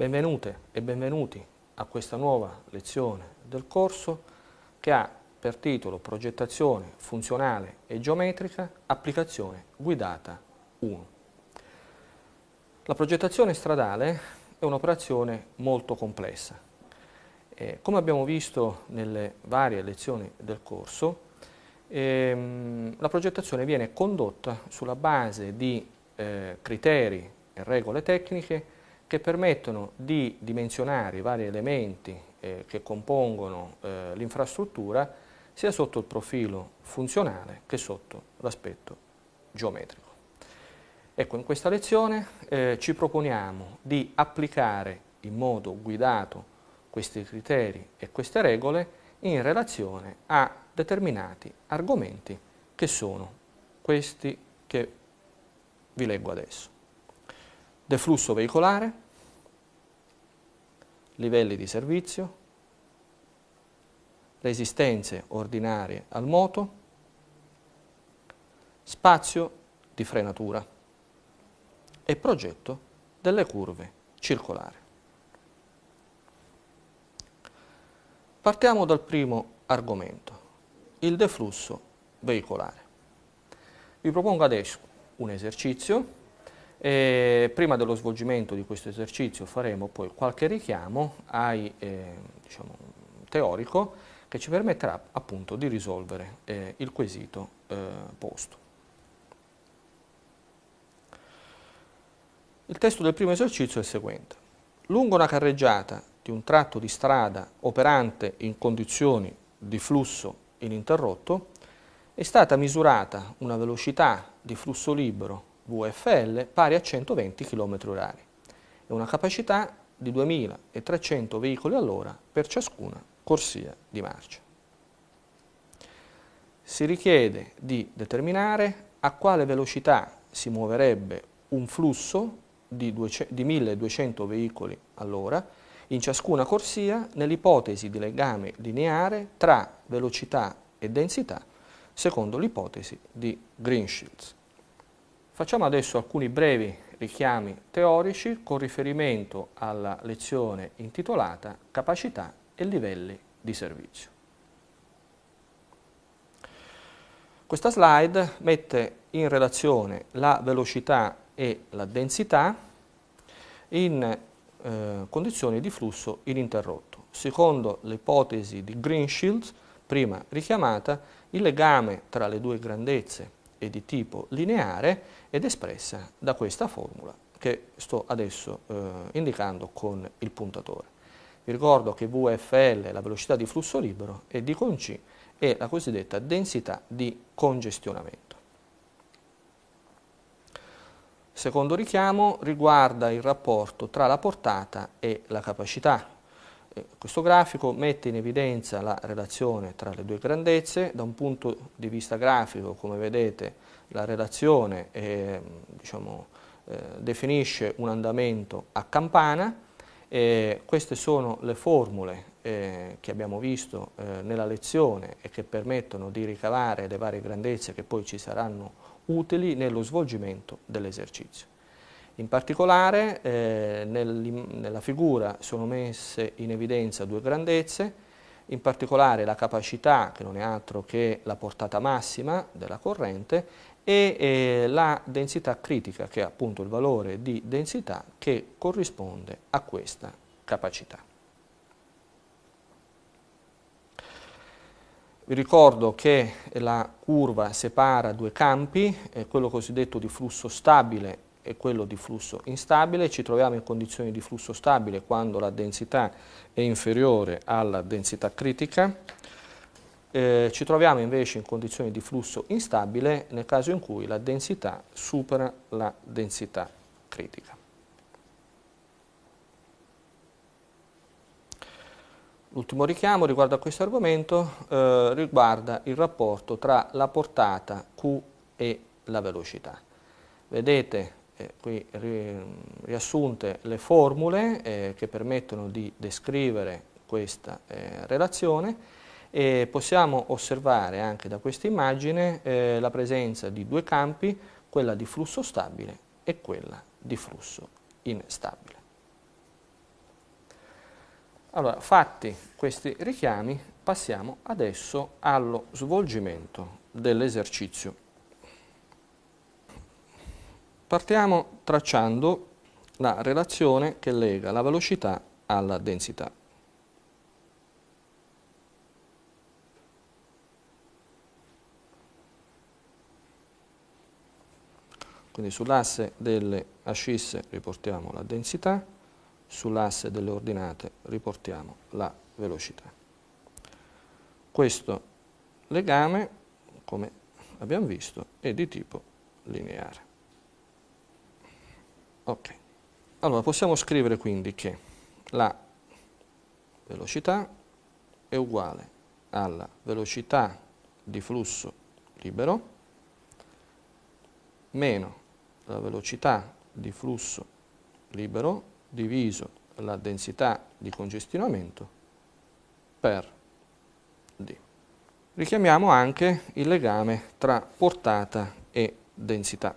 Benvenute e benvenuti a questa nuova lezione del corso che ha per titolo Progettazione funzionale e geometrica, applicazione guidata 1. La progettazione stradale è un'operazione molto complessa. Eh, come abbiamo visto nelle varie lezioni del corso, ehm, la progettazione viene condotta sulla base di eh, criteri e regole tecniche che permettono di dimensionare i vari elementi eh, che compongono eh, l'infrastruttura sia sotto il profilo funzionale che sotto l'aspetto geometrico. Ecco, in questa lezione eh, ci proponiamo di applicare in modo guidato questi criteri e queste regole in relazione a determinati argomenti che sono questi che vi leggo adesso. Deflusso veicolare, livelli di servizio, resistenze ordinarie al moto, spazio di frenatura e progetto delle curve circolari. Partiamo dal primo argomento, il deflusso veicolare. Vi propongo adesso un esercizio e prima dello svolgimento di questo esercizio faremo poi qualche richiamo ai, eh, diciamo, teorico che ci permetterà appunto di risolvere eh, il quesito eh, posto. Il testo del primo esercizio è il seguente. Lungo una carreggiata di un tratto di strada operante in condizioni di flusso ininterrotto è stata misurata una velocità di flusso libero VFL pari a 120 km/h e una capacità di 2.300 veicoli all'ora per ciascuna corsia di marcia. Si richiede di determinare a quale velocità si muoverebbe un flusso di, 200, di 1200 veicoli all'ora in ciascuna corsia nell'ipotesi di legame lineare tra velocità e densità secondo l'ipotesi di Greenshields. Facciamo adesso alcuni brevi richiami teorici con riferimento alla lezione intitolata Capacità e livelli di servizio. Questa slide mette in relazione la velocità e la densità in eh, condizioni di flusso ininterrotto. Secondo l'ipotesi di Greenshield, prima richiamata, il legame tra le due grandezze è di tipo lineare ed espressa da questa formula che sto adesso eh, indicando con il puntatore. Vi ricordo che VFL, è la velocità di flusso libero, e D con C è la cosiddetta densità di congestionamento. Secondo richiamo riguarda il rapporto tra la portata e la capacità. Eh, questo grafico mette in evidenza la relazione tra le due grandezze, da un punto di vista grafico, come vedete, la relazione eh, diciamo, eh, definisce un andamento a campana, eh, queste sono le formule eh, che abbiamo visto eh, nella lezione e che permettono di ricavare le varie grandezze che poi ci saranno utili nello svolgimento dell'esercizio. In particolare eh, nel, nella figura sono messe in evidenza due grandezze, in particolare la capacità, che non è altro che la portata massima della corrente, e eh, la densità critica, che è appunto il valore di densità che corrisponde a questa capacità. Vi ricordo che la curva separa due campi, eh, quello cosiddetto di flusso stabile è quello di flusso instabile, ci troviamo in condizioni di flusso stabile quando la densità è inferiore alla densità critica, eh, ci troviamo invece in condizioni di flusso instabile nel caso in cui la densità supera la densità critica. L'ultimo richiamo riguardo a questo argomento eh, riguarda il rapporto tra la portata Q e la velocità. Vedete qui eh, riassunte le formule eh, che permettono di descrivere questa eh, relazione e possiamo osservare anche da questa immagine la presenza di due campi, quella di flusso stabile e quella di flusso instabile. Allora, fatti questi richiami, passiamo adesso allo svolgimento dell'esercizio Partiamo tracciando la relazione che lega la velocità alla densità. Quindi sull'asse delle ascisse riportiamo la densità, sull'asse delle ordinate riportiamo la velocità. Questo legame, come abbiamo visto, è di tipo lineare. Ok, allora possiamo scrivere quindi che la velocità è uguale alla velocità di flusso libero meno la velocità di flusso libero diviso la densità di congestionamento per d. Richiamiamo anche il legame tra portata e densità.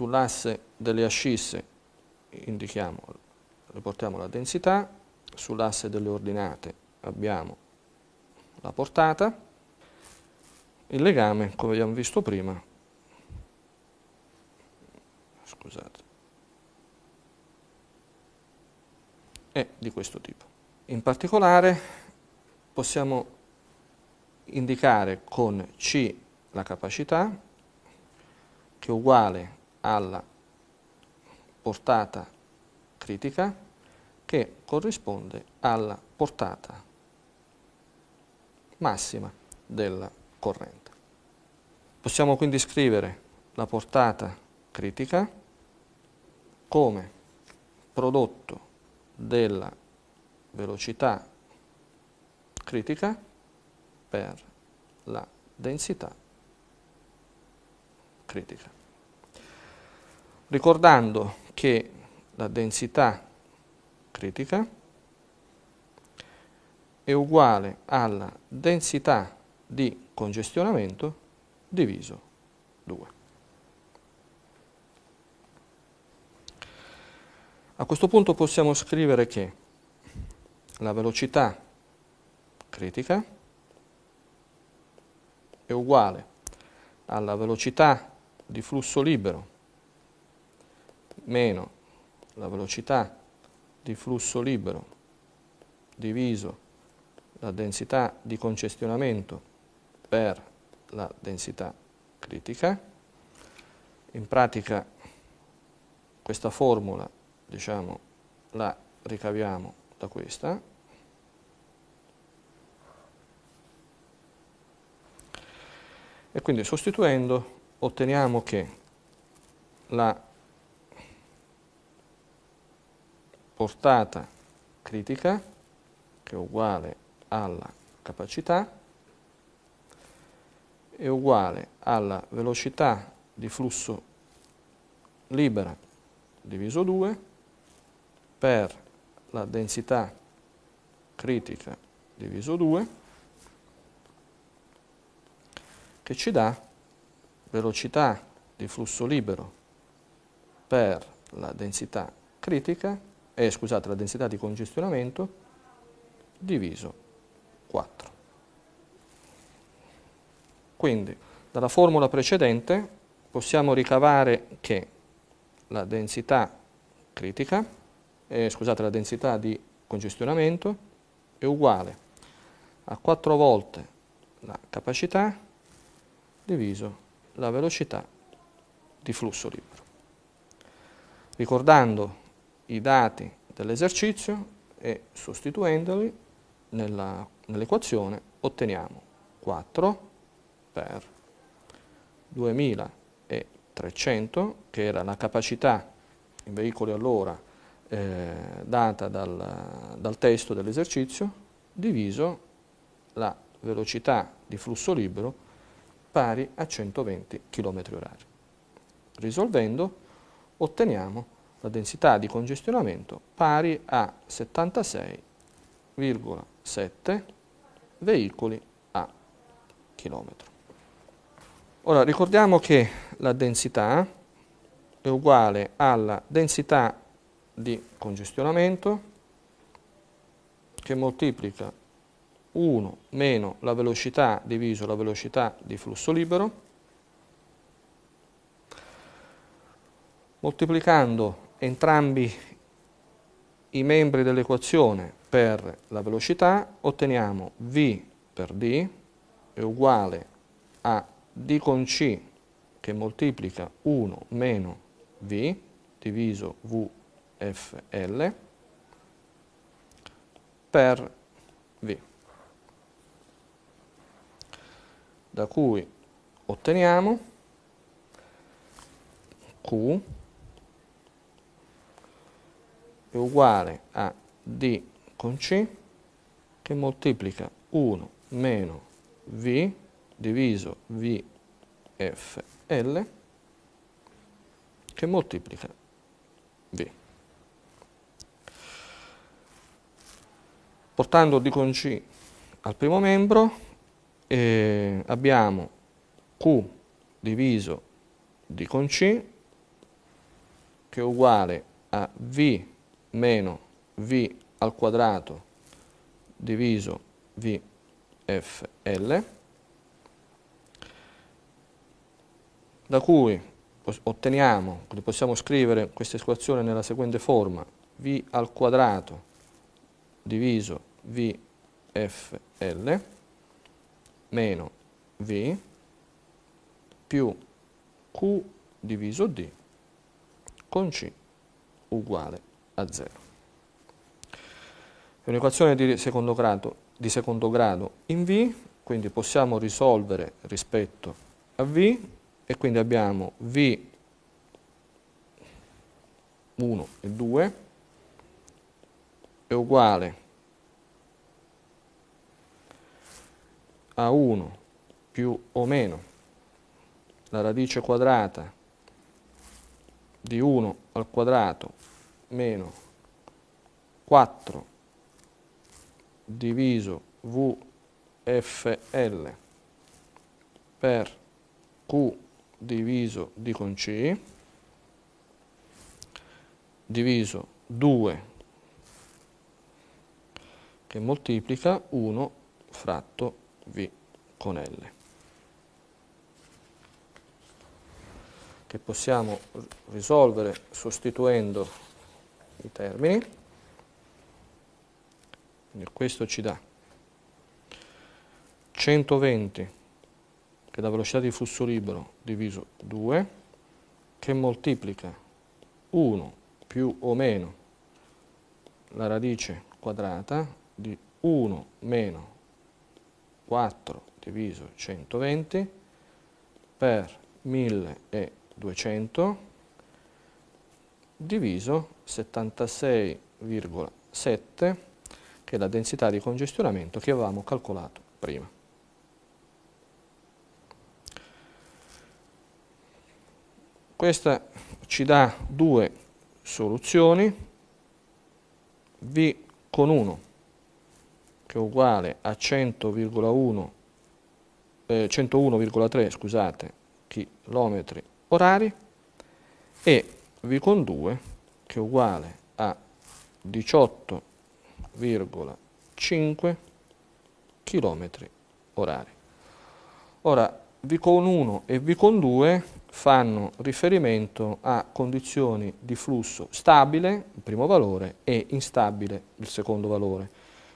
sull'asse delle ascisse indichiamo, riportiamo la densità, sull'asse delle ordinate abbiamo la portata, il legame, come abbiamo visto prima, scusate, è di questo tipo. In particolare possiamo indicare con C la capacità, che è uguale alla portata critica che corrisponde alla portata massima della corrente. Possiamo quindi scrivere la portata critica come prodotto della velocità critica per la densità critica ricordando che la densità critica è uguale alla densità di congestionamento diviso 2. A questo punto possiamo scrivere che la velocità critica è uguale alla velocità di flusso libero meno la velocità di flusso libero diviso la densità di congestionamento per la densità critica. In pratica questa formula diciamo, la ricaviamo da questa. E quindi sostituendo otteniamo che la portata critica, che è uguale alla capacità, è uguale alla velocità di flusso libera diviso 2 per la densità critica diviso 2 che ci dà velocità di flusso libero per la densità critica eh, scusate, la densità di congestionamento diviso 4. Quindi dalla formula precedente possiamo ricavare che la densità critica, eh, scusate, la densità di congestionamento è uguale a 4 volte la capacità diviso la velocità di flusso libero. Ricordando i dati dell'esercizio e sostituendoli nell'equazione nell otteniamo 4 per 2300 che era la capacità in veicoli all'ora eh, data dal, dal testo dell'esercizio diviso la velocità di flusso libero pari a 120 km h. Risolvendo otteniamo la densità di congestionamento pari a 76,7 veicoli a chilometro. Ora ricordiamo che la densità è uguale alla densità di congestionamento che moltiplica 1 meno la velocità diviso la velocità di flusso libero moltiplicando entrambi i membri dell'equazione per la velocità, otteniamo V per D è uguale a D con C che moltiplica 1 meno V diviso VFL per V, da cui otteniamo Q è uguale a D con C che moltiplica 1 meno V diviso VFL che moltiplica V. Portando D con C al primo membro eh, abbiamo Q diviso D con C che è uguale a V meno V al quadrato diviso VFL, da cui otteniamo, possiamo scrivere questa equazione nella seguente forma, V al quadrato diviso VFL meno V più Q diviso D con C uguale a 0. È un'equazione di secondo, grado, di secondo grado in V, quindi possiamo risolvere rispetto a V e quindi abbiamo V 1 e 2 è uguale a 1 più o meno la radice quadrata di 1 al quadrato meno 4 diviso VFL per Q diviso D con C diviso 2 che moltiplica 1 fratto V con L che possiamo risolvere sostituendo i termini. Quindi questo ci dà 120 che è la velocità di flusso libero diviso 2 che moltiplica 1 più o meno la radice quadrata di 1 meno 4 diviso 120 per 1200 diviso 76,7 che è la densità di congestionamento che avevamo calcolato prima. Questa ci dà due soluzioni, V con 1 che è uguale a 101,3 eh, scusate, chilometri orari e V con 2 che è uguale a 18,5 km orari. Ora, V con 1 e V con 2 fanno riferimento a condizioni di flusso stabile, il primo valore, e instabile, il secondo valore.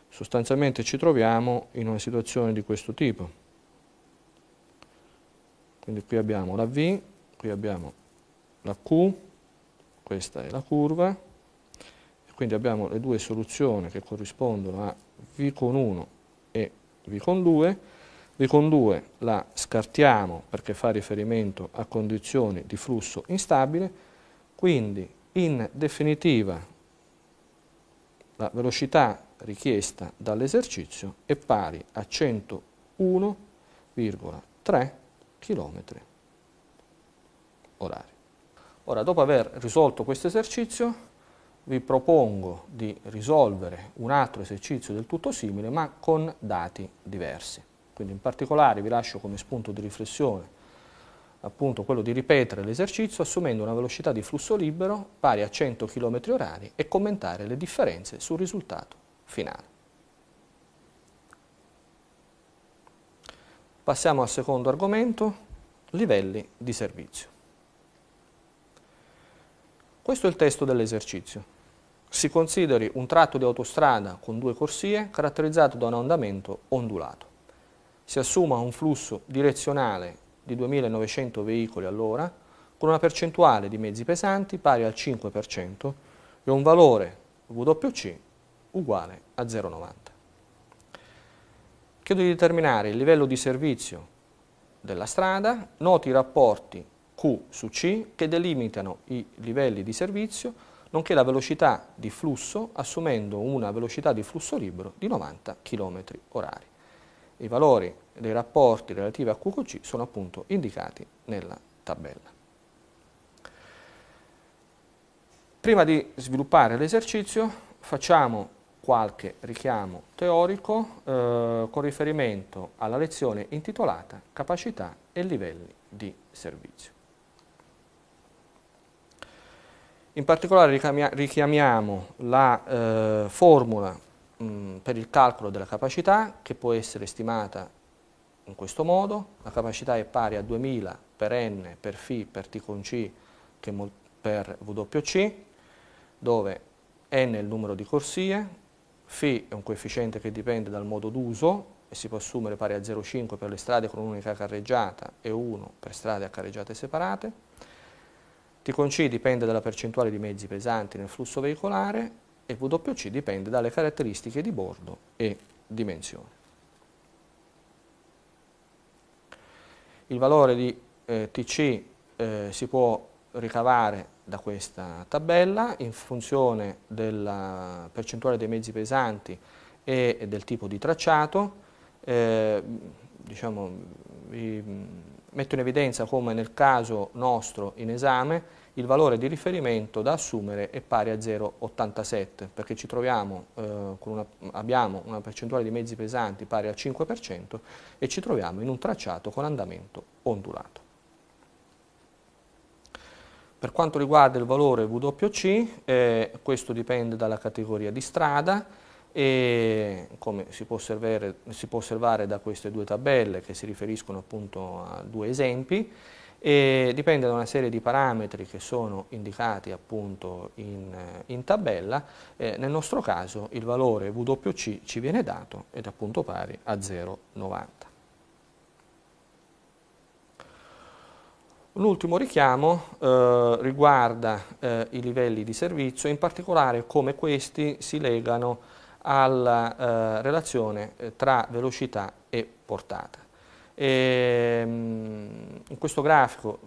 Sostanzialmente ci troviamo in una situazione di questo tipo. Quindi qui abbiamo la V, qui abbiamo la Q, questa è la curva, quindi abbiamo le due soluzioni che corrispondono a V con 1 e V con 2, V con 2 la scartiamo perché fa riferimento a condizioni di flusso instabile, quindi in definitiva la velocità richiesta dall'esercizio è pari a 101,3 km orari. Ora, dopo aver risolto questo esercizio, vi propongo di risolvere un altro esercizio del tutto simile, ma con dati diversi. Quindi in particolare vi lascio come spunto di riflessione appunto quello di ripetere l'esercizio assumendo una velocità di flusso libero pari a 100 km h e commentare le differenze sul risultato finale. Passiamo al secondo argomento, livelli di servizio. Questo è il testo dell'esercizio. Si consideri un tratto di autostrada con due corsie caratterizzato da un andamento ondulato. Si assuma un flusso direzionale di 2.900 veicoli all'ora con una percentuale di mezzi pesanti pari al 5% e un valore WC uguale a 0,90. Chiedo di determinare il livello di servizio della strada, noti i rapporti Q su C che delimitano i livelli di servizio nonché la velocità di flusso assumendo una velocità di flusso libero di 90 km orari. I valori dei rapporti relativi a QQC sono appunto indicati nella tabella. Prima di sviluppare l'esercizio facciamo qualche richiamo teorico eh, con riferimento alla lezione intitolata Capacità e livelli di servizio. In particolare richiamiamo la eh, formula mh, mm, per il calcolo della capacità che può essere stimata in questo modo, la capacità è pari a 2000 per n per φ per t con c per wc, dove n è il numero di corsie, φ è un coefficiente che dipende dal modo d'uso e si può assumere pari a 0,5 per le strade con un'unica carreggiata e 1 per strade a carreggiate separate, T con C dipende dalla percentuale di mezzi pesanti nel flusso veicolare e WC dipende dalle caratteristiche di bordo e dimensione. Il valore di eh, TC eh, si può ricavare da questa tabella in funzione della percentuale dei mezzi pesanti e del tipo di tracciato. Eh, diciamo, i, metto in evidenza come nel caso nostro in esame il valore di riferimento da assumere è pari a 0,87 perché troviamo, eh, una, abbiamo una percentuale di mezzi pesanti pari al 5% e ci troviamo in un tracciato con andamento ondulato. Per quanto riguarda il valore WC, eh, questo dipende dalla categoria di strada, e come si può, osservare, si può, osservare, da queste due tabelle che si riferiscono appunto a due esempi, e dipende da una serie di parametri che sono indicati appunto in, in tabella, eh, nel nostro caso il valore WC ci viene dato ed è appunto pari a 0,90. Un ultimo richiamo eh, riguarda eh, i livelli di servizio, in particolare come questi si legano alla eh, relazione eh, tra velocità e portata. E, ehm, in questo grafico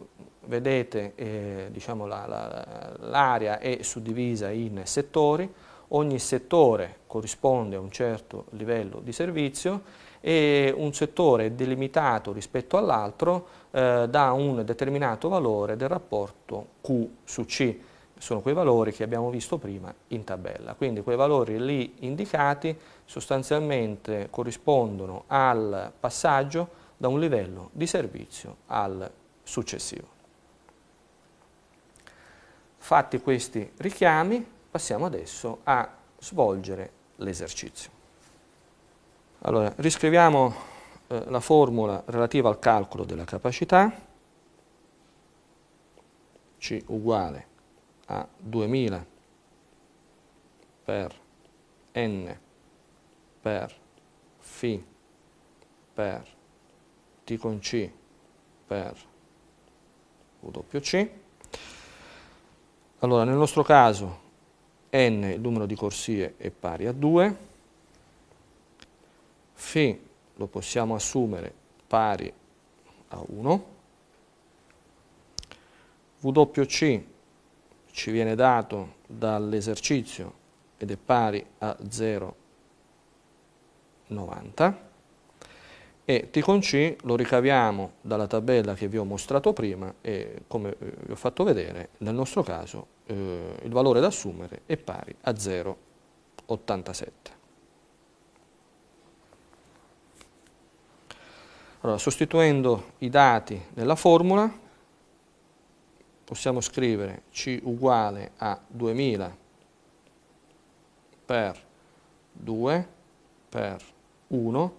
vedete eh, diciamo l'area la, la, è suddivisa in settori, ogni settore corrisponde a un certo livello di servizio e un settore è delimitato rispetto all'altro eh, da un determinato valore del rapporto Q su C sono quei valori che abbiamo visto prima in tabella. Quindi quei valori lì indicati sostanzialmente corrispondono al passaggio da un livello di servizio al successivo. Fatti questi richiami, passiamo adesso a svolgere l'esercizio. Allora, riscriviamo eh, la formula relativa al calcolo della capacità, C uguale a 2000 per n per φ per t con c per wc. Allora, nel nostro caso n, il numero di corsie, è pari a 2, φ lo possiamo assumere pari a 1, wc ci viene dato dall'esercizio ed è pari a 0,90 e T con C lo ricaviamo dalla tabella che vi ho mostrato prima e come eh, vi ho fatto vedere nel nostro caso eh, il valore da assumere è pari a 0,87. Allora, sostituendo i dati nella formula possiamo scrivere C uguale a 2000 per 2 per 1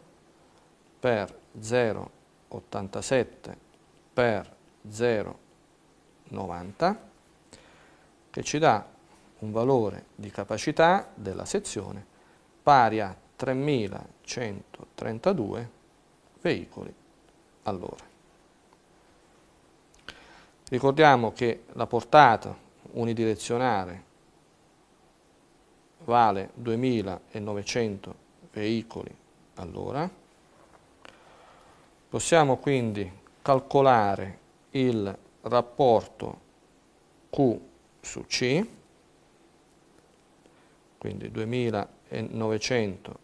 per 0,87 per 0,90 che ci dà un valore di capacità della sezione pari a 3132 veicoli all'ora. Ricordiamo che la portata unidirezionale vale 2900 veicoli all'ora. Possiamo quindi calcolare il rapporto Q su C, quindi 2900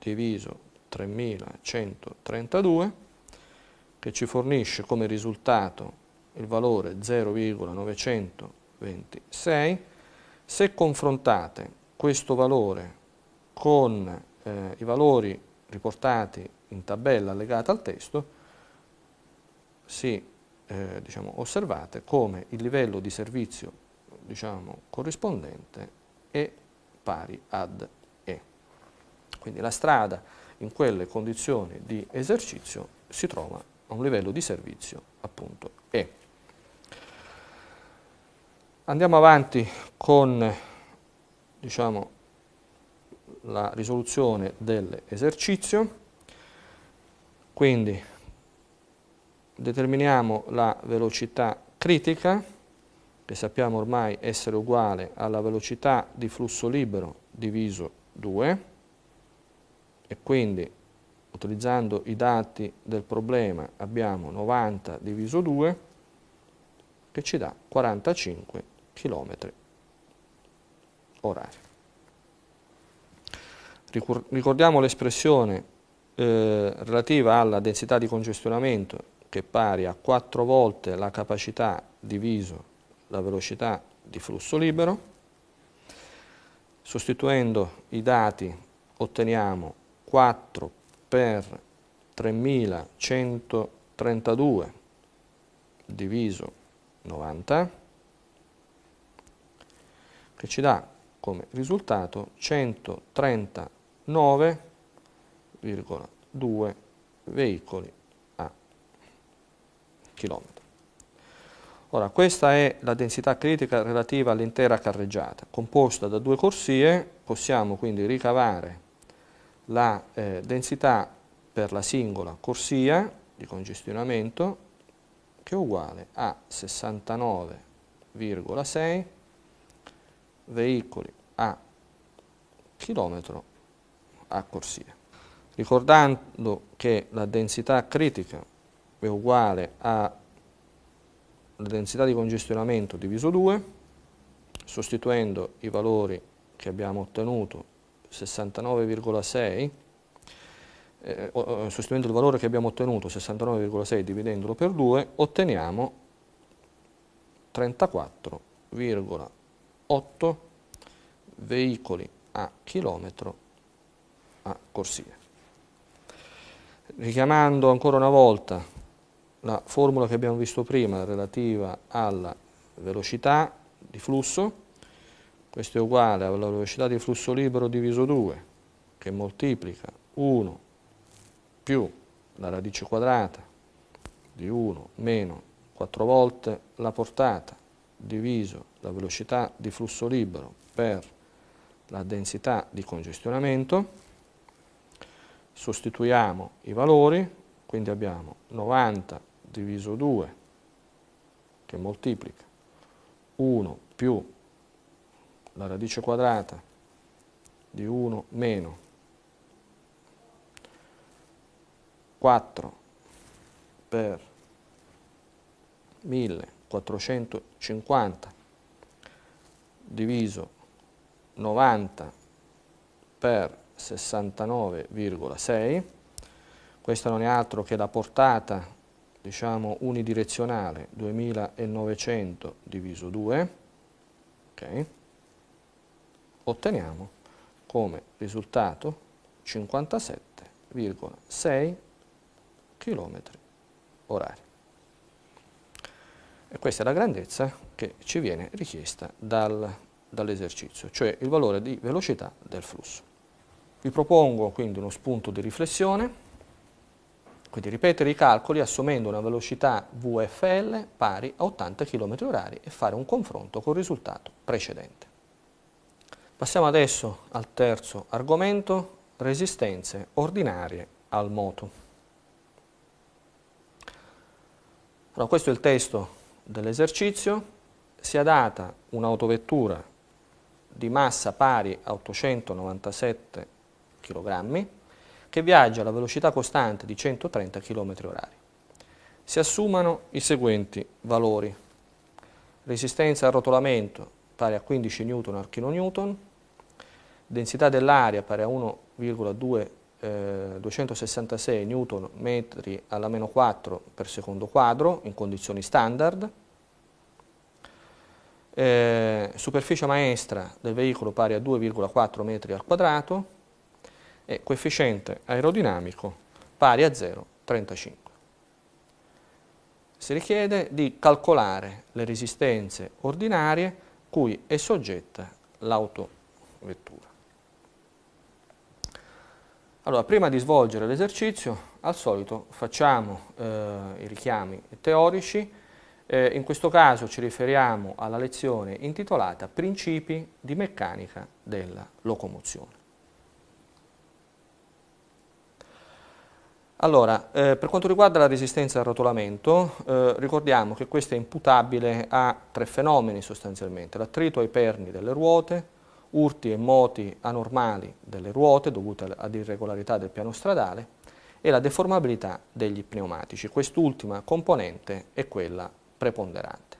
diviso 3132, che ci fornisce come risultato il valore 0,926, se confrontate questo valore con eh, i valori riportati in tabella legata al testo, si eh, diciamo, osservate come il livello di servizio diciamo, corrispondente è pari ad E. Quindi la strada in quelle condizioni di esercizio si trova a un livello di servizio appunto E. Andiamo avanti con diciamo, la risoluzione dell'esercizio, quindi determiniamo la velocità critica, che sappiamo ormai essere uguale alla velocità di flusso libero diviso 2, e quindi utilizzando i dati del problema abbiamo 90 diviso 2 che ci dà 45 km orari. Ricordiamo l'espressione eh, relativa alla densità di congestionamento che è pari a 4 volte la capacità diviso la velocità di flusso libero. Sostituendo i dati otteniamo 4 per 3132 diviso 90 che ci dà come risultato 139,2 veicoli a chilometro. Ora, questa è la densità critica relativa all'intera carreggiata, composta da due corsie, possiamo quindi ricavare la eh, densità per la singola corsia di congestionamento che è uguale a 69,6 veicoli a chilometro a corsia. Ricordando che la densità critica è uguale alla densità di congestionamento diviso 2, sostituendo i valori che abbiamo ottenuto 69,6 eh, sostituendo il valore che abbiamo ottenuto 69,6 dividendolo per 2 otteniamo 34,6 8 veicoli a chilometro a corsia. Richiamando ancora una volta la formula che abbiamo visto prima relativa alla velocità di flusso, questo è uguale alla velocità di flusso libero diviso 2, che moltiplica 1 più la radice quadrata di 1 meno 4 volte la portata diviso la velocità di flusso libero per la densità di congestionamento, sostituiamo i valori, quindi abbiamo 90 diviso 2 che moltiplica 1 più la radice quadrata di 1 meno 4 per 1000 450 diviso 90 per 69,6, questa non è altro che la portata diciamo unidirezionale 2900 diviso 2, okay. otteniamo come risultato 57,6 km orari. E questa è la grandezza che ci viene richiesta dal, dall'esercizio, cioè il valore di velocità del flusso. Vi propongo quindi uno spunto di riflessione, quindi ripetere i calcoli assumendo una velocità VFL pari a 80 km/h e fare un confronto col risultato precedente. Passiamo adesso al terzo argomento, resistenze ordinarie al moto. Allora, questo è il testo dell'esercizio sia data un'autovettura di massa pari a 897 kg che viaggia alla velocità costante di 130 km/h. Si assumano i seguenti valori. Resistenza al rotolamento pari a 15 N al kN, densità dell'aria pari a 1,2 eh, 266 Nm alla meno 4 per secondo quadro in condizioni standard, eh, superficie maestra del veicolo pari a 2,4 metri al quadrato e coefficiente aerodinamico pari a 0,35. Si richiede di calcolare le resistenze ordinarie cui è soggetta l'autovettura. Allora, prima di svolgere l'esercizio, al solito facciamo eh, i richiami teorici, eh, in questo caso ci riferiamo alla lezione intitolata Principi di meccanica della locomozione. Allora, eh, per quanto riguarda la resistenza al rotolamento, eh, ricordiamo che questa è imputabile a tre fenomeni sostanzialmente, l'attrito ai perni delle ruote, urti e moti anormali delle ruote dovute ad irregolarità del piano stradale e la deformabilità degli pneumatici. Quest'ultima componente è quella preponderante.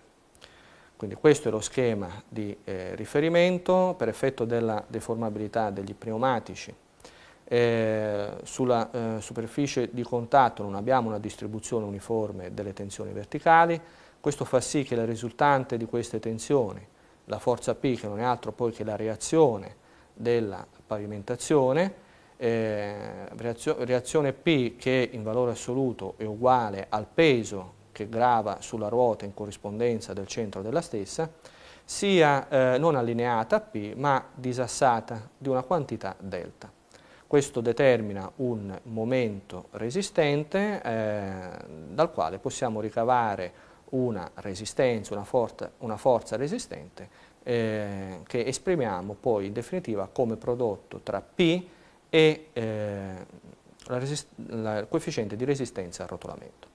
Quindi questo è lo schema di eh, riferimento per effetto della deformabilità degli pneumatici. Eh, sulla eh, superficie di contatto non abbiamo una distribuzione uniforme delle tensioni verticali, questo fa sì che la risultante di queste tensioni la forza P che non è altro poi che la reazione della pavimentazione, eh, reazione P che in valore assoluto è uguale al peso che grava sulla ruota in corrispondenza del centro della stessa, sia eh, non allineata a P ma disassata di una quantità delta. Questo determina un momento resistente eh, dal quale possiamo ricavare una resistenza, una, forza, una forza resistente eh, che esprimiamo poi in definitiva come prodotto tra P e eh, la, il coefficiente di resistenza al rotolamento.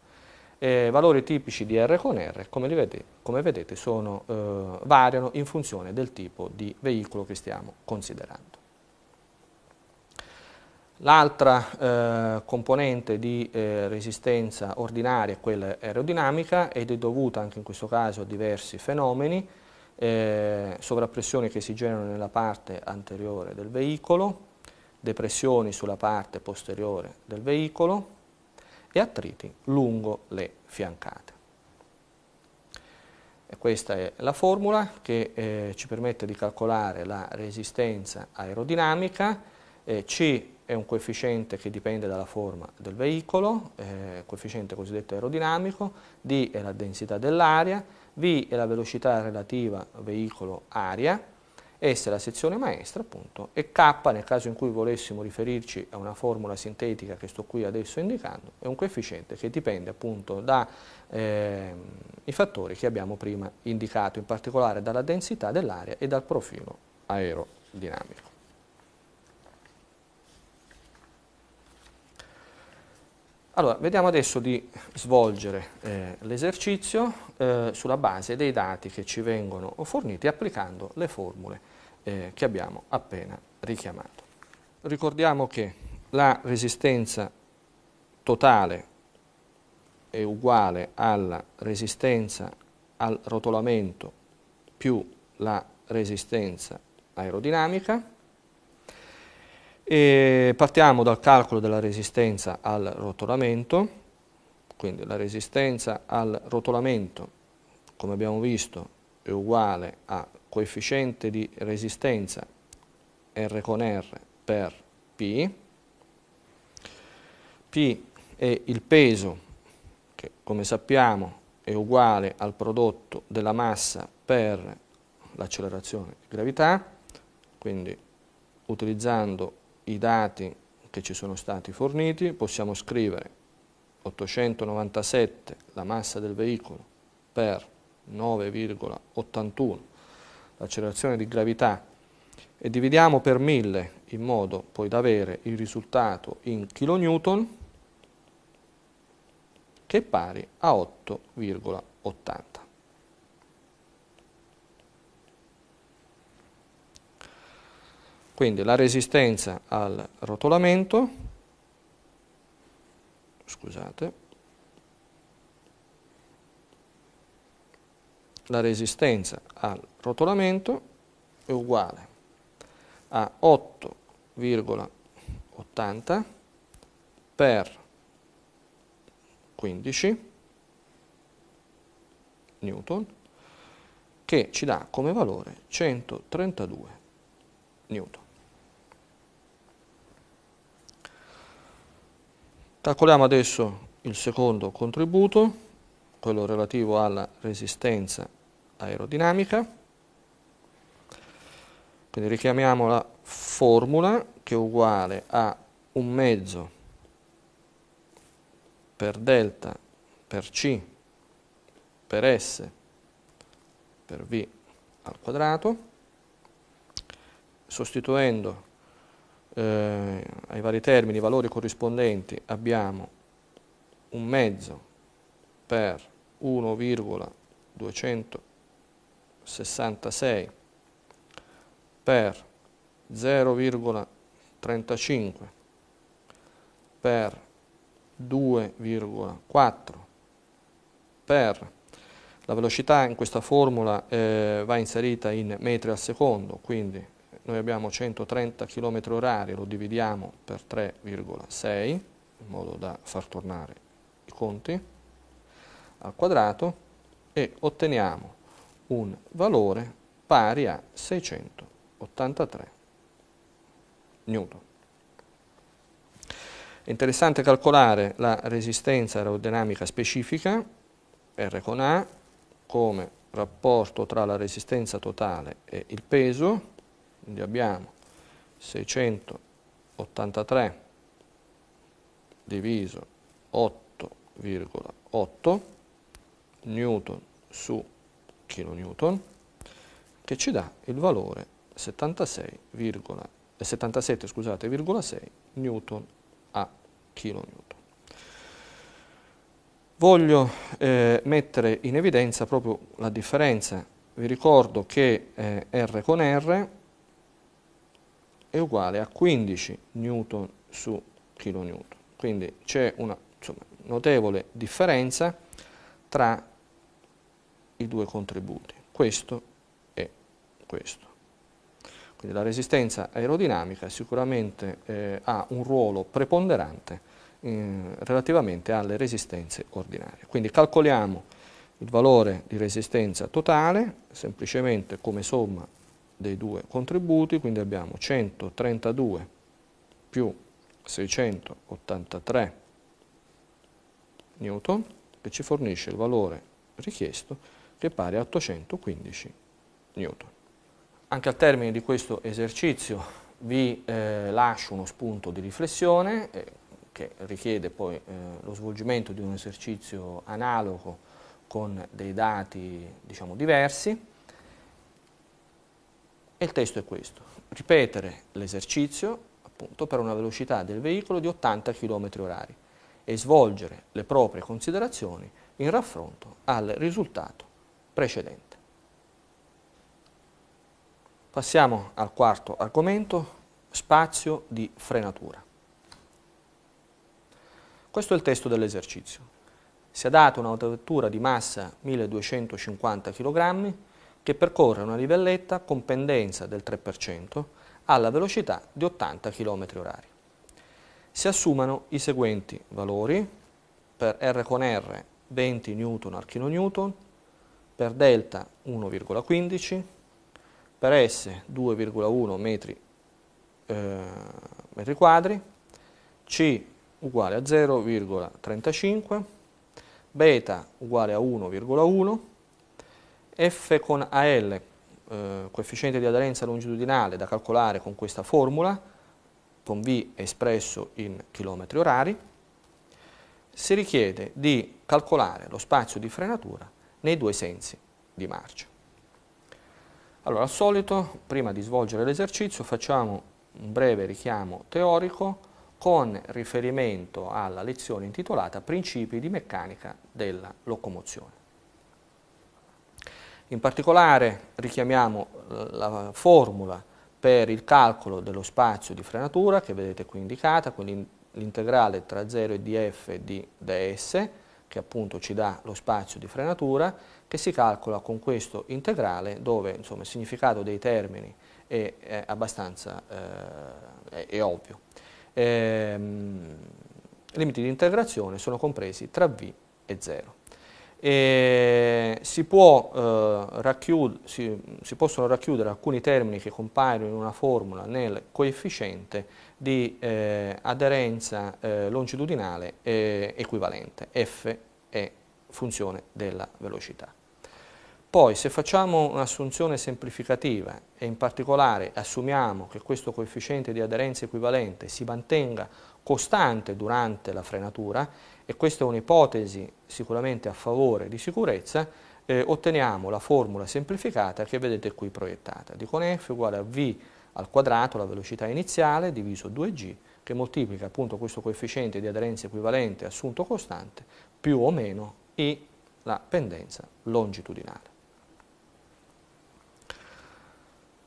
Eh, valori tipici di R con R, come, vede, come vedete, sono, eh, variano in funzione del tipo di veicolo che stiamo considerando. L'altra eh, componente di eh, resistenza ordinaria è quella aerodinamica ed è dovuta anche in questo caso a diversi fenomeni, eh, sovrappressioni che si generano nella parte anteriore del veicolo, depressioni sulla parte posteriore del veicolo e attriti lungo le fiancate. E questa è la formula che eh, ci permette di calcolare la resistenza aerodinamica, eh, C è un coefficiente che dipende dalla forma del veicolo, eh, coefficiente cosiddetto aerodinamico, D è la densità dell'aria, V è la velocità relativa veicolo-aria, S è la sezione maestra appunto e K nel caso in cui volessimo riferirci a una formula sintetica che sto qui adesso indicando è un coefficiente che dipende appunto dai eh, fattori che abbiamo prima indicato, in particolare dalla densità dell'aria e dal profilo aerodinamico. Allora, vediamo adesso di svolgere eh, l'esercizio eh, sulla base dei dati che ci vengono forniti applicando le formule eh, che abbiamo appena richiamato. Ricordiamo che la resistenza totale è uguale alla resistenza al rotolamento più la resistenza aerodinamica, e partiamo dal calcolo della resistenza al rotolamento, quindi la resistenza al rotolamento, come abbiamo visto, è uguale a coefficiente di resistenza R con R per P, P è il peso che come sappiamo è uguale al prodotto della massa per l'accelerazione di gravità, quindi utilizzando i dati che ci sono stati forniti, possiamo scrivere 897 la massa del veicolo per 9,81 l'accelerazione di gravità e dividiamo per 1000 in modo poi da avere il risultato in kN che è pari a 8,80. Quindi la resistenza al rotolamento, scusate, la resistenza al rotolamento è uguale a 8,80 per 15 newton che ci dà come valore 132 newton. Calcoliamo adesso il secondo contributo, quello relativo alla resistenza aerodinamica. Quindi richiamiamo la formula che è uguale a un mezzo per delta per C per S per V al quadrato, sostituendo eh, ai vari termini, i valori corrispondenti, abbiamo un mezzo per 1,266 per 0,35 per 2,4 per la velocità in questa formula eh, va inserita in metri al secondo, quindi noi abbiamo 130 km orari, lo dividiamo per 3,6 in modo da far tornare i conti al quadrato e otteniamo un valore pari a 683 newton. È interessante calcolare la resistenza aerodinamica specifica, R con A, come rapporto tra la resistenza totale e il peso, quindi abbiamo 683 diviso 8,8 newton su kilonewton che ci dà il valore 77,6 newton a kilonewton. Voglio eh, mettere in evidenza proprio la differenza. Vi ricordo che eh, R con R è uguale a 15 newton su kN. Quindi c'è una insomma, notevole differenza tra i due contributi, questo e questo. Quindi la resistenza aerodinamica sicuramente eh, ha un ruolo preponderante eh, relativamente alle resistenze ordinarie. Quindi calcoliamo il valore di resistenza totale semplicemente come somma dei due contributi, quindi abbiamo 132 più 683 newton che ci fornisce il valore richiesto che è pari a 815 newton. Anche al termine di questo esercizio vi eh, lascio uno spunto di riflessione eh, che richiede poi eh, lo svolgimento di un esercizio analogo con dei dati diciamo, diversi. E il testo è questo, ripetere l'esercizio appunto per una velocità del veicolo di 80 km h e svolgere le proprie considerazioni in raffronto al risultato precedente. Passiamo al quarto argomento, spazio di frenatura. Questo è il testo dell'esercizio. Si è data un'autovettura di massa 1250 kg che percorre una livelletta con pendenza del 3% alla velocità di 80 km/h. Si assumano i seguenti valori per R con R 20 Newton al kN, per delta 1,15, per S 2,1 metri, eh, metri quadri, C uguale a 0,35, beta uguale a 1,1, F con AL, eh, coefficiente di aderenza longitudinale da calcolare con questa formula, con V espresso in chilometri orari, si richiede di calcolare lo spazio di frenatura nei due sensi di marcia. Allora, al solito, prima di svolgere l'esercizio, facciamo un breve richiamo teorico con riferimento alla lezione intitolata Principi di meccanica della locomozione. In particolare richiamiamo eh, la formula per il calcolo dello spazio di frenatura che vedete qui indicata, quindi l'integrale tra 0 e df di ds che appunto ci dà lo spazio di frenatura che si calcola con questo integrale dove insomma, il significato dei termini è, è abbastanza eh, è, è ovvio. Ehm, limiti di integrazione sono compresi tra v e 0. E si, può, eh, racchiud si, si, possono racchiudere alcuni termini che compaiono in una formula nel coefficiente di eh, aderenza eh, longitudinale equivalente, F è funzione della velocità. Poi se facciamo un'assunzione semplificativa e in particolare assumiamo che questo coefficiente di aderenza equivalente si mantenga costante durante la frenatura, e questa è un'ipotesi sicuramente a favore di sicurezza, eh, otteniamo la formula semplificata che vedete qui proiettata. Di con f uguale a v al quadrato, la velocità iniziale, diviso 2g, che moltiplica appunto questo coefficiente di aderenza equivalente assunto costante, più o meno i la pendenza longitudinale.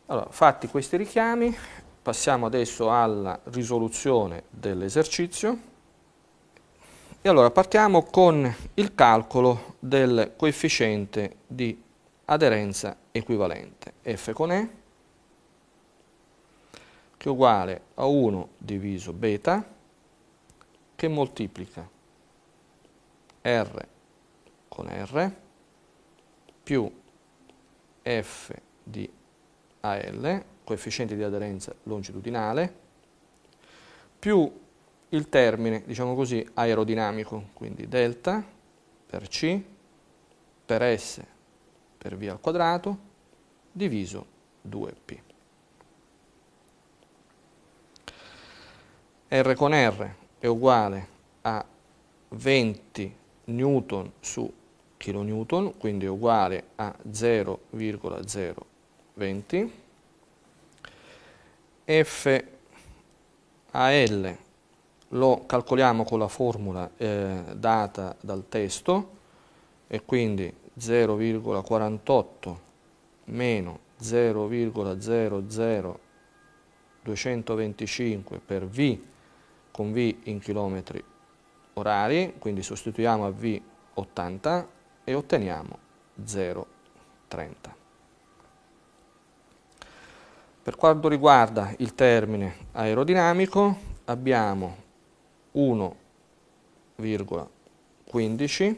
Allora, fatti questi richiami, passiamo adesso alla risoluzione dell'esercizio. E allora partiamo con il calcolo del coefficiente di aderenza equivalente, F con E, che è uguale a 1 diviso beta, che moltiplica R con R più F di AL, coefficiente di aderenza longitudinale, più il termine, diciamo così, aerodinamico, quindi delta per C per S per V al quadrato diviso 2P. R con R è uguale a 20 newton su kilonewton, quindi è uguale a 0,020. F a L lo calcoliamo con la formula eh, data dal testo e quindi 0,48 meno 0,00225 per V con V in chilometri orari, quindi sostituiamo a V 80 e otteniamo 0,30. Per quanto riguarda il termine aerodinamico abbiamo 1,15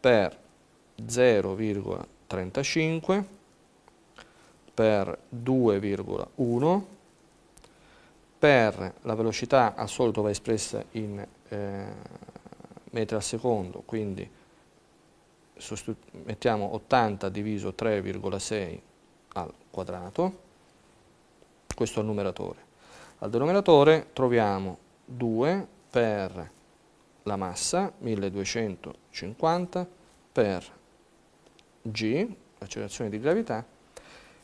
per 0,35 per 2,1 per la velocità al solito va espressa in eh, metri al secondo, quindi mettiamo 80 diviso 3,6 al quadrato, questo è il numeratore. Al denominatore troviamo 2 per la massa 1250 per g, l'accelerazione di gravità,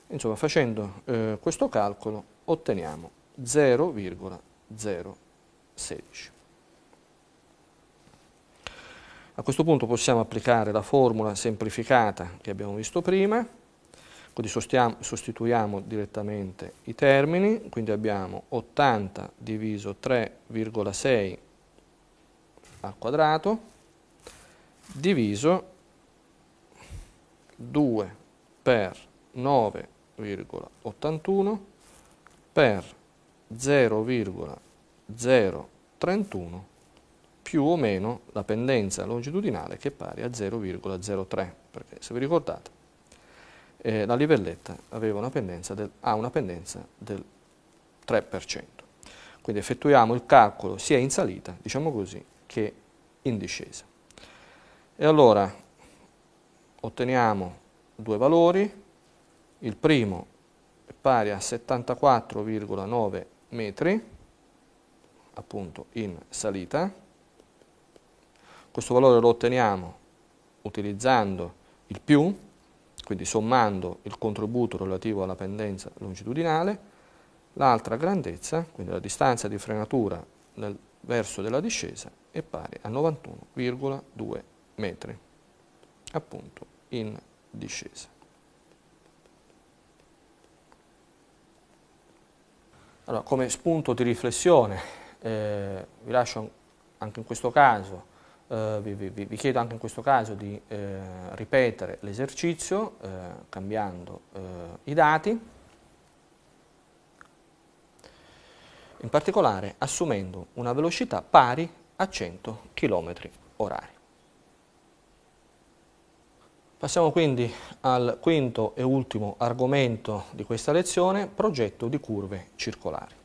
insomma facendo eh, questo calcolo otteniamo 0,016. A questo punto possiamo applicare la formula semplificata che abbiamo visto prima, quindi sostituiamo direttamente i termini, quindi abbiamo 80 diviso 3,6 al quadrato diviso 2 per 9,81 per 0,031 più o meno la pendenza longitudinale che è pari a 0,03, perché se vi ricordate eh, la livelletta aveva una pendenza del, ha una pendenza del 3%. Quindi effettuiamo il calcolo sia in salita, diciamo così, che in discesa. E allora otteniamo due valori, il primo è pari a 74,9 metri, appunto in salita, questo valore lo otteniamo utilizzando il più, quindi sommando il contributo relativo alla pendenza longitudinale, l'altra grandezza, quindi la distanza di frenatura nel verso della discesa, è pari a 91,2 metri, appunto in discesa. Allora, come spunto di riflessione, eh, vi lascio anche in questo caso eh, vi, vi, vi, chiedo anche in questo caso di eh, ripetere l'esercizio eh, cambiando eh, i dati, in particolare assumendo una velocità pari a 100 km orari. Passiamo quindi al quinto e ultimo argomento di questa lezione, progetto di curve circolari.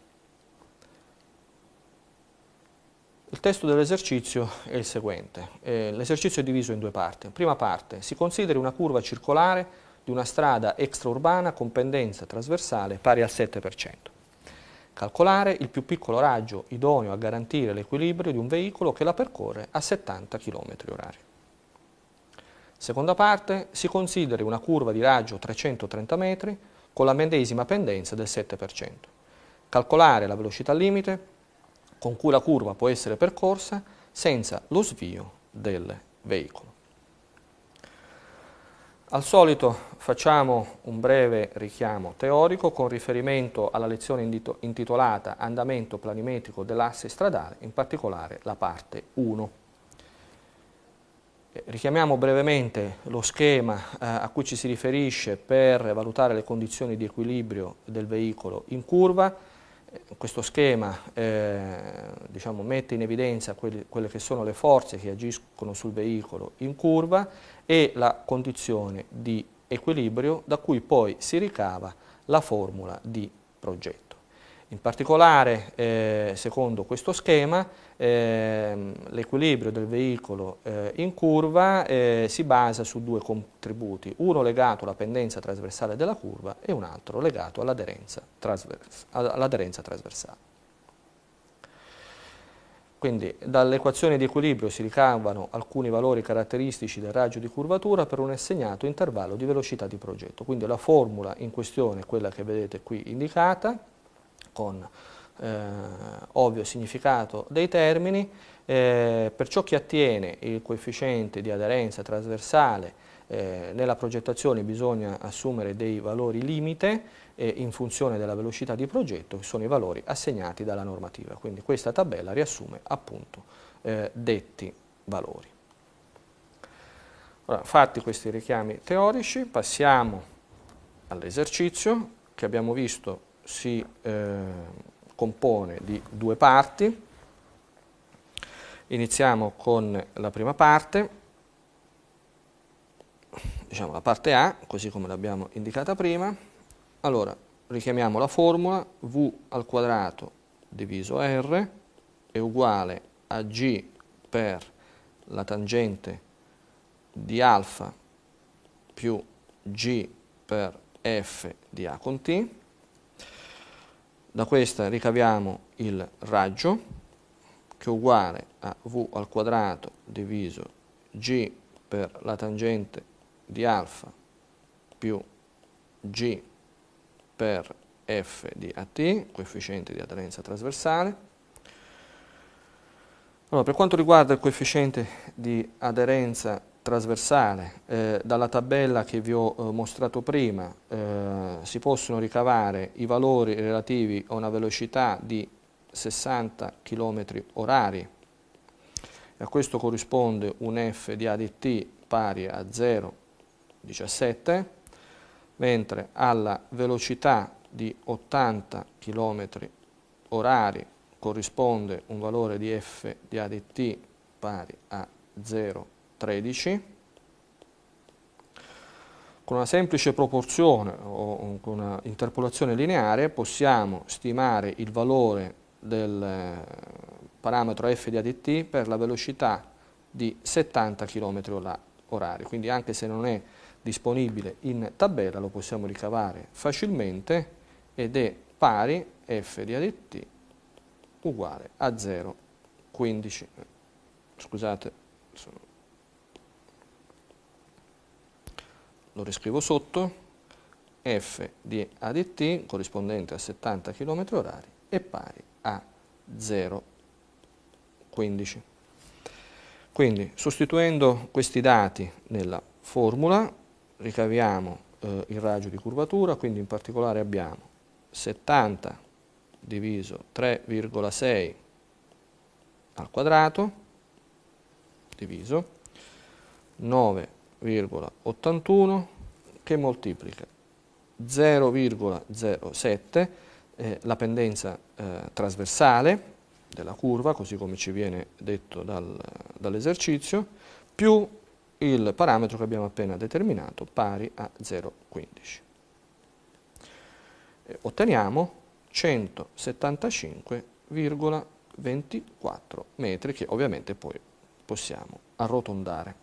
Il testo dell'esercizio è il seguente. Eh, L'esercizio è diviso in due parti. Prima parte, si consideri una curva circolare di una strada extraurbana con pendenza trasversale pari al 7%. Calcolare il più piccolo raggio idoneo a garantire l'equilibrio di un veicolo che la percorre a 70 km/h. Seconda parte, si consideri una curva di raggio 330 metri con la medesima pendenza del 7%. Calcolare la velocità limite con cui la curva può essere percorsa senza lo svio del veicolo. Al solito facciamo un breve richiamo teorico con riferimento alla lezione intitolata Andamento planimetrico dell'asse stradale, in particolare la parte 1. Eh, richiamiamo brevemente lo schema eh, a cui ci si riferisce per valutare le condizioni di equilibrio del veicolo in curva, questo schema eh, diciamo, mette in evidenza quelli, quelle che sono le forze che agiscono sul veicolo in curva e la condizione di equilibrio da cui poi si ricava la formula di progetto. In particolare, eh, secondo questo schema, eh, l'equilibrio del veicolo eh, in curva eh, si basa su due contributi, uno legato alla pendenza trasversale della curva e un altro legato all'aderenza trasvers all trasversale. Quindi dall'equazione di equilibrio si ricavano alcuni valori caratteristici del raggio di curvatura per un assegnato intervallo di velocità di progetto. Quindi la formula in questione è quella che vedete qui indicata, con eh, ovvio significato dei termini, eh, per ciò che attiene il coefficiente di aderenza trasversale eh, nella progettazione bisogna assumere dei valori limite eh, in funzione della velocità di progetto che sono i valori assegnati dalla normativa, quindi questa tabella riassume appunto eh, detti valori. Allora, fatti questi richiami teorici passiamo all'esercizio che abbiamo visto si eh, compone di due parti. Iniziamo con la prima parte, diciamo la parte A, così come l'abbiamo indicata prima. Allora, richiamiamo la formula V al quadrato diviso R è uguale a G per la tangente di alfa più G per F di A con T da questa ricaviamo il raggio che è uguale a v al quadrato diviso g per la tangente di alfa più g per f di at, coefficiente di aderenza trasversale. Allora, per quanto riguarda il coefficiente di aderenza trasversale. Eh, dalla tabella che vi ho eh, mostrato prima eh, si possono ricavare i valori relativi a una velocità di 60 km orari. A questo corrisponde un f di ADT pari a 0,17, mentre alla velocità di 80 km orari corrisponde un valore di f di ADT pari a 0,17. 13, con una semplice proporzione o con una interpolazione lineare possiamo stimare il valore del eh, parametro f di ADT per la velocità di 70 km orari, quindi anche se non è disponibile in tabella lo possiamo ricavare facilmente ed è pari f di ADT uguale a 0,15. Scusate, sono lo riscrivo sotto, f di A di t corrispondente a 70 km h è pari a 0,15. Quindi sostituendo questi dati nella formula ricaviamo eh, il raggio di curvatura, quindi in particolare abbiamo 70 diviso 3,6 al quadrato diviso 9 0,81 che moltiplica 0,07 eh, la pendenza eh, trasversale della curva, così come ci viene detto dal, dall'esercizio, più il parametro che abbiamo appena determinato pari a 0,15. Eh, otteniamo 175,24 metri che ovviamente poi possiamo arrotondare.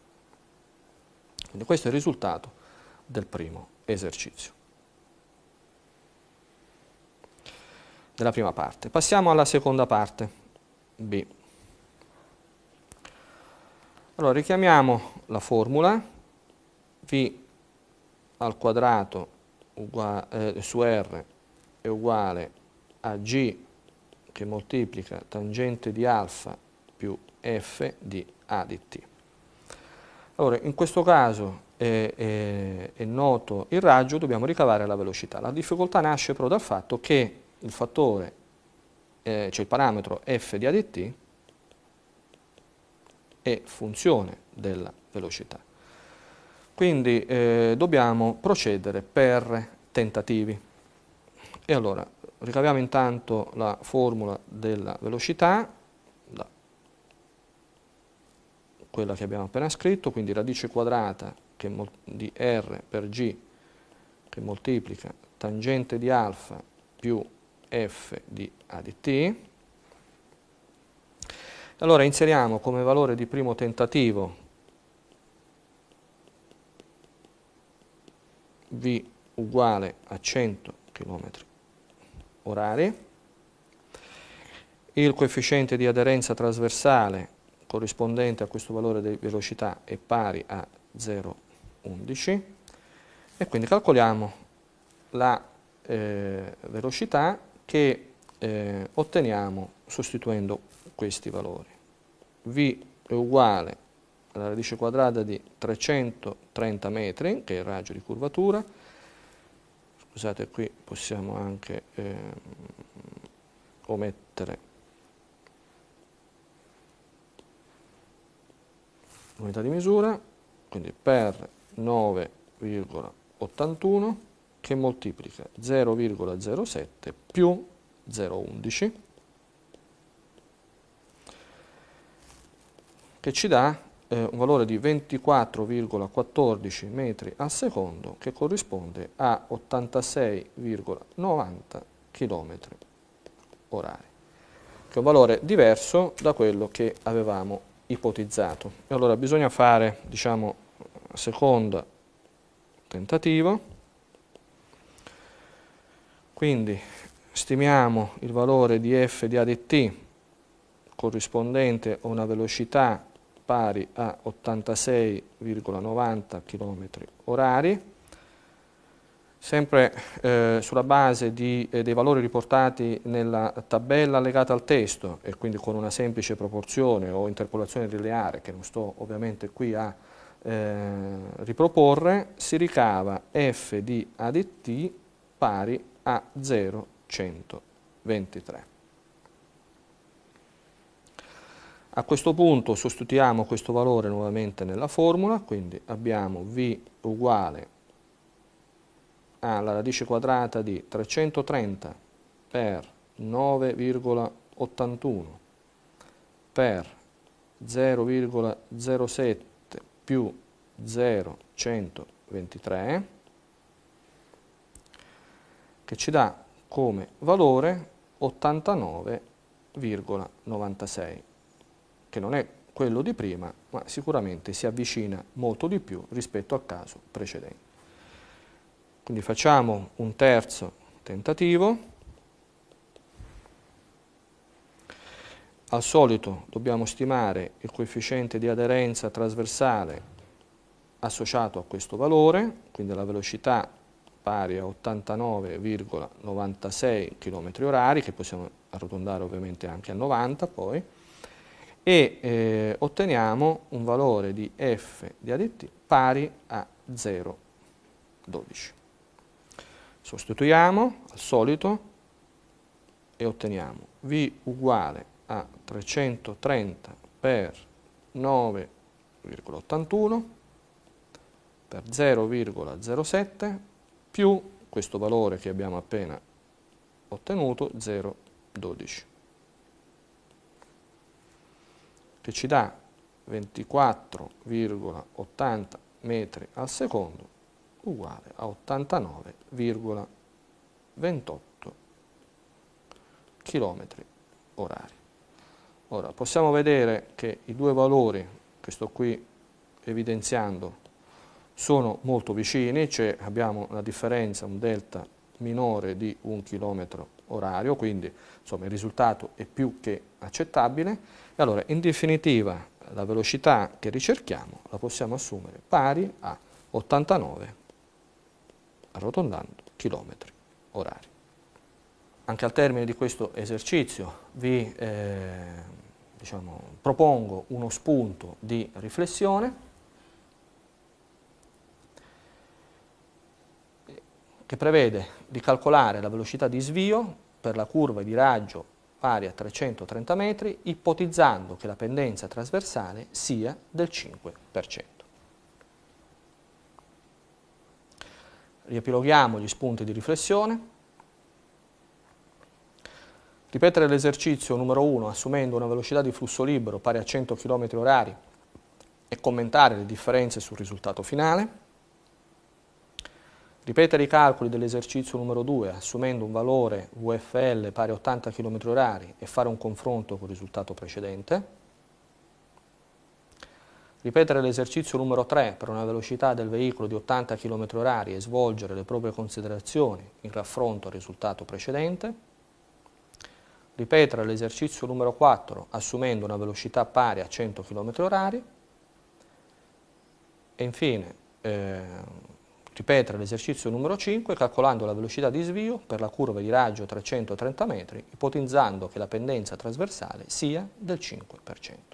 Quindi questo è il risultato del primo esercizio. Della prima parte. Passiamo alla seconda parte, B. Allora, richiamiamo la formula V al quadrato uguale, eh, su R è uguale a G che moltiplica tangente di alfa più F di A di T. Allora, in questo caso è, è, è noto il raggio, dobbiamo ricavare la velocità. La difficoltà nasce però dal fatto che il fattore, eh, cioè il parametro f di ADT, è funzione della velocità. Quindi eh, dobbiamo procedere per tentativi. E allora, ricaviamo intanto la formula della velocità, quella che abbiamo appena scritto, quindi radice quadrata di R per G che moltiplica tangente di alfa più F di A di T. Allora inseriamo come valore di primo tentativo V uguale a 100 km orari, il coefficiente di aderenza trasversale corrispondente a questo valore di velocità è pari a 0,11 e quindi calcoliamo la eh, velocità che eh, otteniamo sostituendo questi valori. V è uguale alla radice quadrata di 330 metri, che è il raggio di curvatura, scusate qui possiamo anche eh, omettere unità di misura, quindi per 9,81 che moltiplica 0,07 più 0,11 che ci dà eh, un valore di 24,14 metri al secondo che corrisponde a 86,90 km orari, che è un valore diverso da quello che avevamo ipotizzato. E allora bisogna fare, diciamo, secondo tentativo. Quindi stimiamo il valore di f di a di t corrispondente a una velocità pari a 86,90 km orari sempre eh, sulla base di, eh, dei valori riportati nella tabella legata al testo e quindi con una semplice proporzione o interpolazione delle aree che non sto ovviamente qui a eh, riproporre, si ricava f di a di t pari a 0,123. A questo punto sostituiamo questo valore nuovamente nella formula, quindi abbiamo v uguale ha ah, la radice quadrata di 330 per 9,81 per 0,07 più 0,123 che ci dà come valore 89,96 che non è quello di prima ma sicuramente si avvicina molto di più rispetto al caso precedente. Quindi facciamo un terzo tentativo. Al solito dobbiamo stimare il coefficiente di aderenza trasversale associato a questo valore, quindi la velocità pari a 89,96 km h che possiamo arrotondare ovviamente anche a 90 poi, e eh, otteniamo un valore di f di adt pari a 0,12. Sostituiamo al solito e otteniamo V uguale a 330 per 9,81 per 0,07 più questo valore che abbiamo appena ottenuto 0,12 che ci dà 24,80 metri al secondo uguale a 89,28 km orari. Ora possiamo vedere che i due valori che sto qui evidenziando sono molto vicini, cioè abbiamo una differenza, un delta minore di 1 km orario, quindi insomma, il risultato è più che accettabile. E allora in definitiva la velocità che ricerchiamo la possiamo assumere pari a 89 arrotondando, chilometri orari. Anche al termine di questo esercizio vi eh, diciamo, propongo uno spunto di riflessione che prevede di calcolare la velocità di svio per la curva di raggio pari a 330 metri, ipotizzando che la pendenza trasversale sia del 5%. Riepiloghiamo gli spunti di riflessione. Ripetere l'esercizio numero 1 assumendo una velocità di flusso libero pari a 100 km/h e commentare le differenze sul risultato finale. Ripetere i calcoli dell'esercizio numero 2 assumendo un valore VFL pari a 80 km/h e fare un confronto col risultato precedente. Ripetere l'esercizio numero 3 per una velocità del veicolo di 80 km h e svolgere le proprie considerazioni in raffronto al risultato precedente. Ripetere l'esercizio numero 4 assumendo una velocità pari a 100 km h E infine eh, ripetere l'esercizio numero 5 calcolando la velocità di svio per la curva di raggio 330 m ipotizzando che la pendenza trasversale sia del 5%.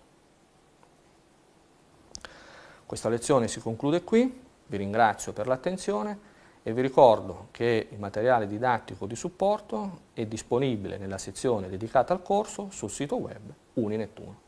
Questa lezione si conclude qui, vi ringrazio per l'attenzione e vi ricordo che il materiale didattico di supporto è disponibile nella sezione dedicata al corso sul sito web Uninettuno.